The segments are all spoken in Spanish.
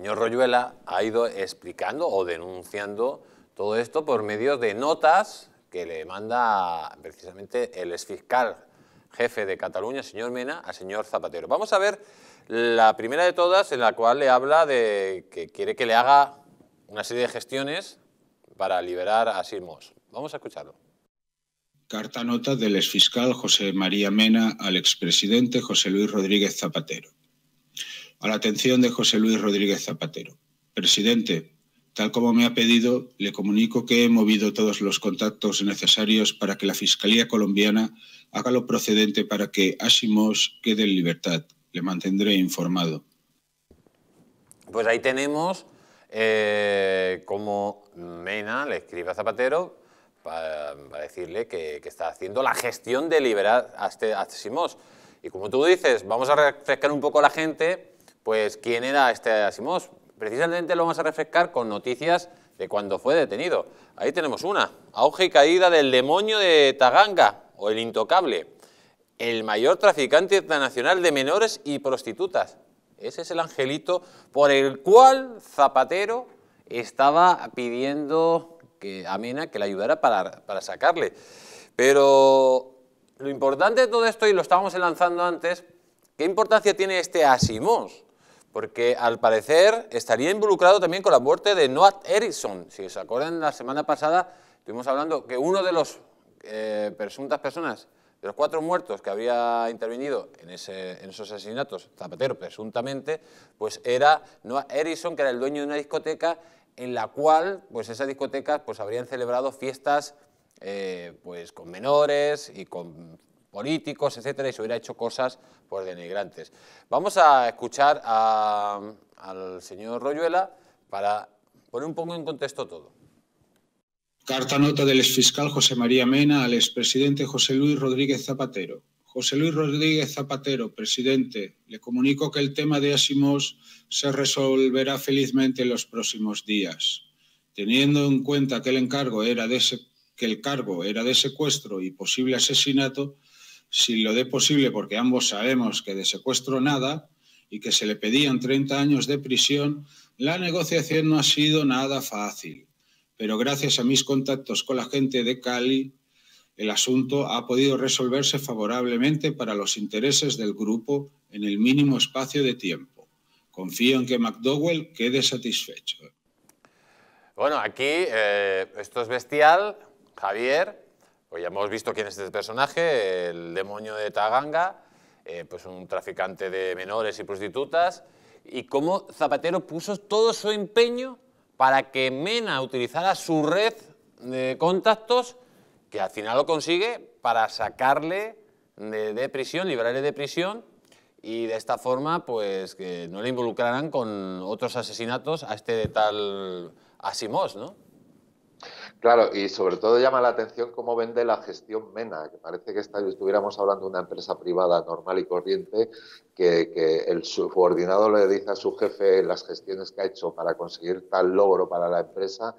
señor Royuela ha ido explicando o denunciando todo esto por medio de notas que le manda precisamente el exfiscal jefe de Cataluña, señor Mena, al señor Zapatero. Vamos a ver la primera de todas en la cual le habla de que quiere que le haga una serie de gestiones para liberar a Sirmos. Vamos a escucharlo. Carta nota del exfiscal José María Mena al expresidente José Luis Rodríguez Zapatero a la atención de José Luis Rodríguez Zapatero. Presidente, tal como me ha pedido, le comunico que he movido todos los contactos necesarios para que la Fiscalía colombiana haga lo procedente para que Asimos quede en libertad. Le mantendré informado. Pues ahí tenemos eh, como Mena le escribe a Zapatero para, decirle que, que, está haciendo la gestión de liberar a, este, Y como tú dices, vamos a refrescar un poco a la gente pues, ¿quién era este Asimov? Precisamente lo vamos a refrescar con noticias de cuando fue detenido. Ahí tenemos una, auge y caída del demonio de Taganga, o el intocable, el mayor traficante internacional de menores y prostitutas. Ese es el angelito por el cual Zapatero estaba pidiendo que, a Mena que le ayudara para, sacarle. Pero lo importante de todo esto, y lo estábamos lanzando antes, ¿qué importancia tiene este Asimov? porque al parecer estaría involucrado también con la muerte de Noah Erickson. Si se acuerdan, la semana pasada estuvimos hablando que uno de los eh, presuntas personas, de los cuatro muertos que había intervenido en, esos asesinatos, Zapatero presuntamente, pues era Noah Erickson, que era el dueño de una discoteca en la cual pues esas discotecas pues habrían celebrado fiestas eh, pues con menores y con políticos, etcétera, y se hubiera hecho cosas por denigrantes. Vamos a escuchar al señor Royuela para poner un poco en contexto todo. Carta nota del exfiscal José María Mena al expresidente José Luis Rodríguez Zapatero. José Luis Rodríguez Zapatero, presidente, le comunico que el tema de Asimos se resolverá felizmente en los próximos días. Teniendo en cuenta que el encargo era que el cargo era de secuestro y posible asesinato, si lo dé posible, porque ambos sabemos que de secuestro nada y que se le pedían 30 años de prisión, la negociación no ha sido nada fácil. Pero gracias a mis contactos con la gente de Cali, el asunto ha podido resolverse favorablemente para los intereses del grupo en el mínimo espacio de tiempo. Confío en que McDowell quede satisfecho. Bueno, aquí eh, esto es bestial, Javier, Hoy hemos visto quién es este personaje, el demonio de Taganga, eh, pues un traficante de menores y prostitutas, y cómo Zapatero puso todo su empeño para que Mena utilizara su red de contactos, que al final lo consigue para sacarle de, prisión, librarle de prisión, y de esta forma pues que no le involucraran con otros asesinatos a este de tal Asimos, ¿no? Claro, y sobre todo llama la atención cómo vende la gestión MENA, que parece que estuviéramos hablando de una empresa privada normal y corriente, que, el subordinado le dice a su jefe las gestiones que ha hecho para conseguir tal logro para la empresa,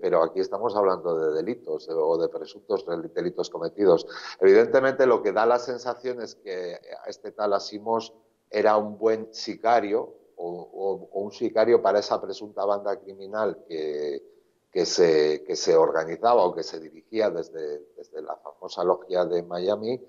pero aquí estamos hablando de delitos o de presuntos delitos cometidos. Evidentemente lo que da la sensación es que este tal Asimos era un buen sicario o un sicario para esa presunta banda criminal que que se, que se organizaba o que se dirigía desde, la famosa logia de Miami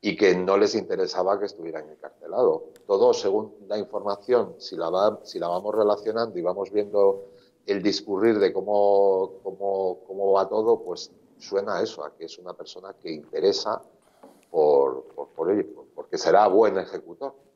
y que no les interesaba que estuvieran encarcelados. Todo según la información, si la, si la vamos relacionando y vamos viendo el discurrir de cómo, cómo, cómo va todo, pues suena eso, a que es una persona que interesa por, por, por ello, porque será buen ejecutor.